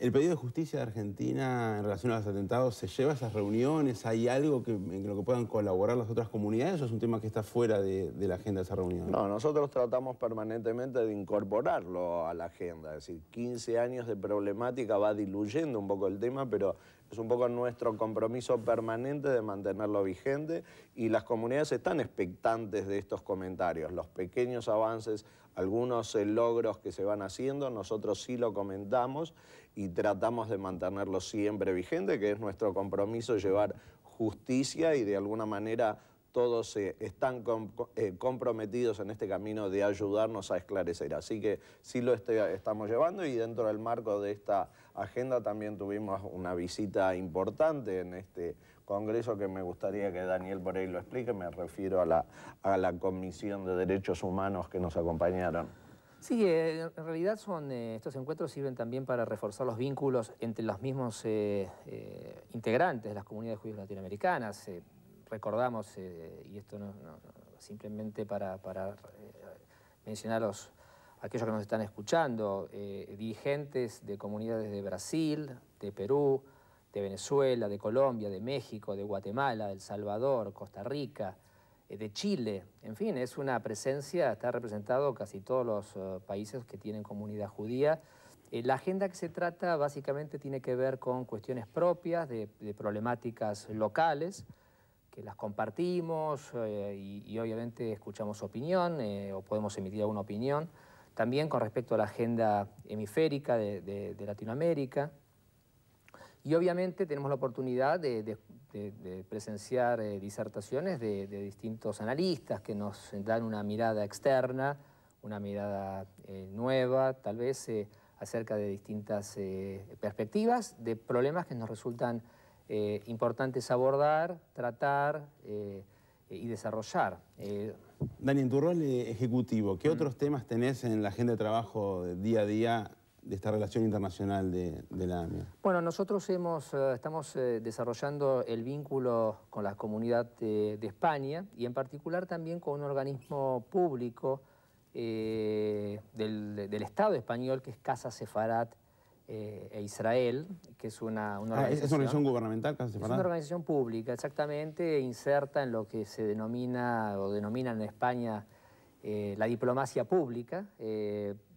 ¿El pedido de justicia de Argentina en relación a los atentados se lleva a esas reuniones? ¿Hay algo en lo que puedan colaborar las otras comunidades o es un tema que está fuera de, de la agenda de esa reunión? No, nosotros tratamos permanentemente de incorporarlo a la agenda. Es decir, 15 años de problemática va diluyendo un poco el tema, pero es un poco nuestro compromiso permanente de mantenerlo vigente y las comunidades están expectantes de estos comentarios, los pequeños avances, algunos eh, logros que se van haciendo, nosotros sí lo comentamos y tratamos de mantenerlo siempre vigente, que es nuestro compromiso llevar justicia y de alguna manera todos se eh, están eh, comprometidos en este camino de ayudarnos a esclarecer. Así que sí lo este, estamos llevando y dentro del marco de esta agenda también tuvimos una visita importante en este Congreso que me gustaría que Daniel por ahí lo explique. Me refiero a la, a la Comisión de Derechos Humanos que nos acompañaron. Sí, eh, en realidad eh, estos encuentros sirven también para reforzar los vínculos entre los mismos eh, integrantes de las comunidades judías latinoamericanas. recordamos, y esto simplemente para, para mencionar a aquellos que nos están escuchando, dirigentes de comunidades de Brasil, de Perú, de Venezuela, de Colombia, de México, de Guatemala, de El Salvador, Costa Rica, eh, de Chile. En fin, es una presencia, está representado casi todos los eh, países que tienen comunidad judía. Eh, la agenda que se trata básicamente tiene que ver con cuestiones propias, de, problemáticas locales, que las compartimos y, obviamente escuchamos opinión o podemos emitir alguna opinión. También con respecto a la agenda hemisférica de, Latinoamérica. Y obviamente tenemos la oportunidad de, de, presenciar eh, disertaciones de, distintos analistas que nos dan una mirada externa, una mirada eh, nueva, tal vez eh, acerca de distintas perspectivas, de problemas que nos resultan importantes abordar, tratar y desarrollar. Dani, en tu rol ejecutivo, ¿qué mm. otros temas tenés en la agenda de trabajo día a día de esta relación internacional de, la AMIA? Bueno, nosotros hemos, eh, estamos eh, desarrollando el vínculo con la comunidad de, España y en particular también con un organismo público eh, del, Estado español que es Casa Sefarat e Israel, que es una, ah, organización... ¿Es una organización gubernamental, Casa Es una organización pública, exactamente, e inserta en lo que se denomina o denominan en España la diplomacia pública,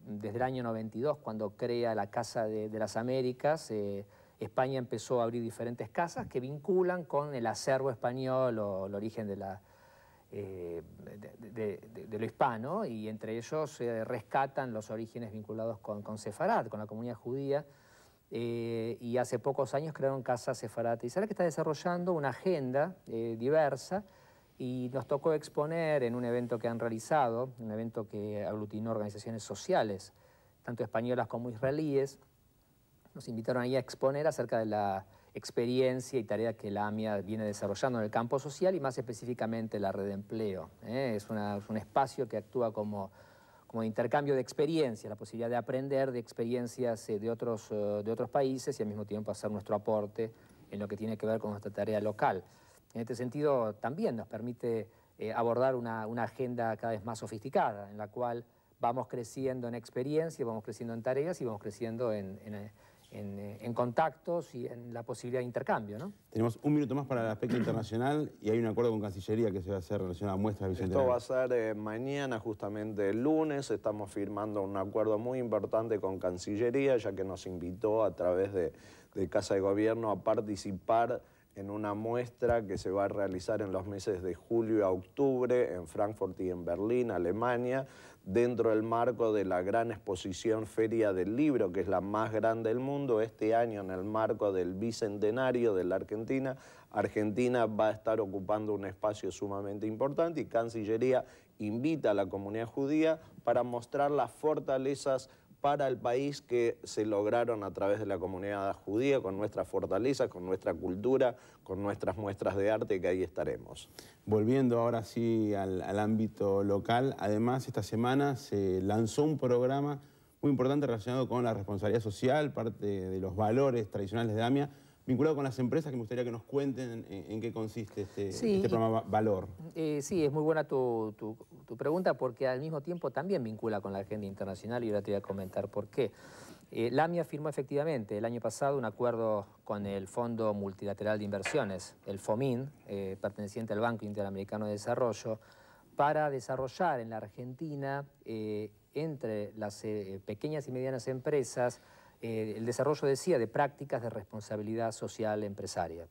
desde el año 92, cuando crea la Casa de, las Américas, eh, España empezó a abrir diferentes casas que vinculan con el acervo español o el origen de, eh, lo hispano, y entre ellos se eh, rescatan los orígenes vinculados con, con Sefarad, con la comunidad judía, y hace pocos años crearon Casa Sefarad y Israel, que está desarrollando una agenda diversa y nos tocó exponer en un evento que han realizado, un evento que aglutinó organizaciones sociales, tanto españolas como israelíes. Nos invitaron ahí a exponer acerca de la experiencia y tarea que la AMIA viene desarrollando en el campo social y más específicamente la red de empleo. ¿eh? Es, un espacio que actúa como, intercambio de experiencias, la posibilidad de aprender de experiencias eh, de otros, eh, de otros países y al mismo tiempo hacer nuestro aporte en lo que tiene que ver con nuestra tarea local. En este sentido, también nos permite eh, abordar una, agenda cada vez más sofisticada, en la cual vamos creciendo en experiencia, vamos creciendo en tareas y vamos creciendo en, contactos y en la posibilidad de intercambio. ¿no? Tenemos un minuto más para el aspecto internacional y hay un acuerdo con Cancillería que se va a hacer relacionado a muestras Esto va a ser eh, mañana, justamente el lunes, estamos firmando un acuerdo muy importante con Cancillería, ya que nos invitó a través de, de Casa de Gobierno a participar en una muestra que se va a realizar en los meses de julio a octubre en Frankfurt y en Berlín, Alemania, dentro del marco de la gran exposición Feria del Libro, que es la más grande del mundo. Este año, en el marco del Bicentenario de la Argentina, Argentina va a estar ocupando un espacio sumamente importante y Cancillería invita a la comunidad judía para mostrar las fortalezas para el país que se lograron a través de la comunidad judía, con nuestras fortalezas, con nuestra cultura, con nuestras muestras de arte, que ahí estaremos. Volviendo ahora sí al, al ámbito local, además esta semana se lanzó un programa muy importante relacionado con la responsabilidad social, parte de los valores tradicionales de AMIA, vinculado con las empresas, que me gustaría que nos cuenten en, qué consiste este, este programa Valor. Eh, sí, es muy buena tu, pregunta porque al mismo tiempo también vincula con la agenda internacional y ahora te voy a comentar por qué. Eh, LAMIA firmó efectivamente el año pasado un acuerdo con el Fondo Multilateral de Inversiones, el FOMIN, eh, perteneciente al Banco Interamericano de Desarrollo, para desarrollar en la Argentina, entre las pequeñas y medianas empresas, eh, el desarrollo, decía, de prácticas de responsabilidad social empresaria.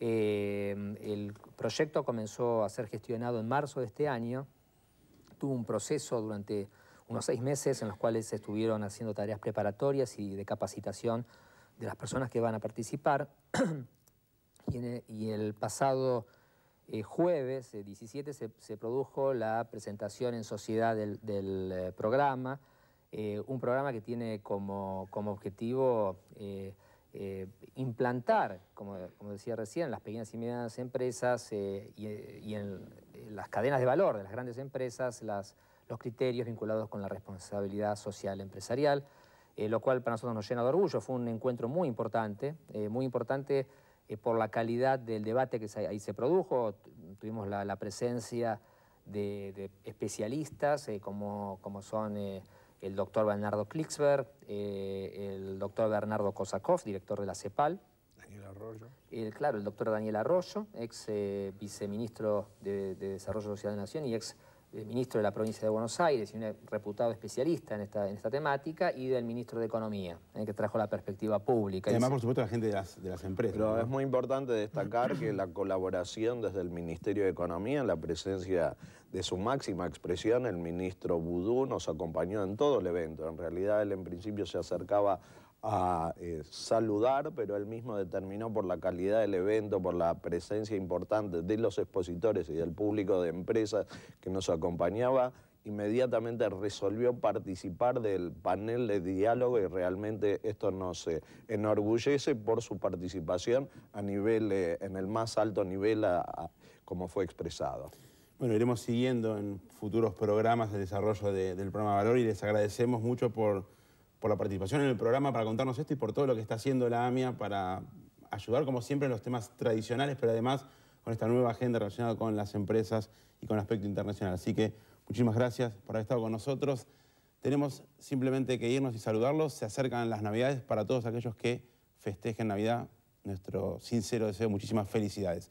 Eh, el proyecto comenzó a ser gestionado en marzo de este año, tuvo un proceso durante unos seis meses en los cuales se estuvieron haciendo tareas preparatorias y de capacitación de las personas que van a participar. y, el, pasado eh, jueves, 17, se, produjo la presentación en sociedad del programa eh, un programa que tiene como, objetivo eh, eh, implantar, como, decía recién, en las pequeñas y medianas empresas y, en las cadenas de valor de las grandes empresas, los criterios vinculados con la responsabilidad social empresarial, lo cual para nosotros nos llena de orgullo. Fue un encuentro muy importante, muy importante por la calidad del debate que ahí se produjo. Tuvimos la, presencia de, especialistas como, como son el doctor Bernardo Klicksberg, eh, el doctor Bernardo Kosakov, director de la CEPAL. Daniel Arroyo. claro, el doctor Daniel Arroyo, ex eh, viceministro de, Desarrollo Social de la Nación y ex eh, ministro de la provincia de Buenos Aires y un reputado especialista en esta, en esta temática, y del ministro de Economía, que trajo la perspectiva pública. Y además, por supuesto, la gente de las, empresas. es muy importante destacar que la colaboración desde el Ministerio de Economía, en la presencia de su máxima expresión, el ministro Boudou nos acompañó en todo el evento. En realidad él en principio se acercaba a eh, saludar, pero él mismo determinó por la calidad del evento, por la presencia importante de los expositores y del público de empresas que nos acompañaba, inmediatamente resolvió participar del panel de diálogo y realmente esto nos eh, enorgullece por su participación a nivel, eh, en el más alto nivel como fue expresado. Bueno, iremos siguiendo en futuros programas el desarrollo del programa Valor y les agradecemos mucho por, por la participación en el programa para contarnos esto y por todo lo que está haciendo la AMIA para ayudar, como siempre, en los temas tradicionales, pero además con esta nueva agenda relacionada con las empresas y con aspecto internacional. Así que muchísimas gracias por haber estado con nosotros. Tenemos simplemente que irnos y saludarlos. Se acercan las Navidades para todos aquellos que festejen Navidad. Nuestro sincero deseo, muchísimas felicidades.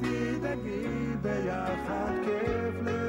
תגידי, תגידי יחד כיף ל...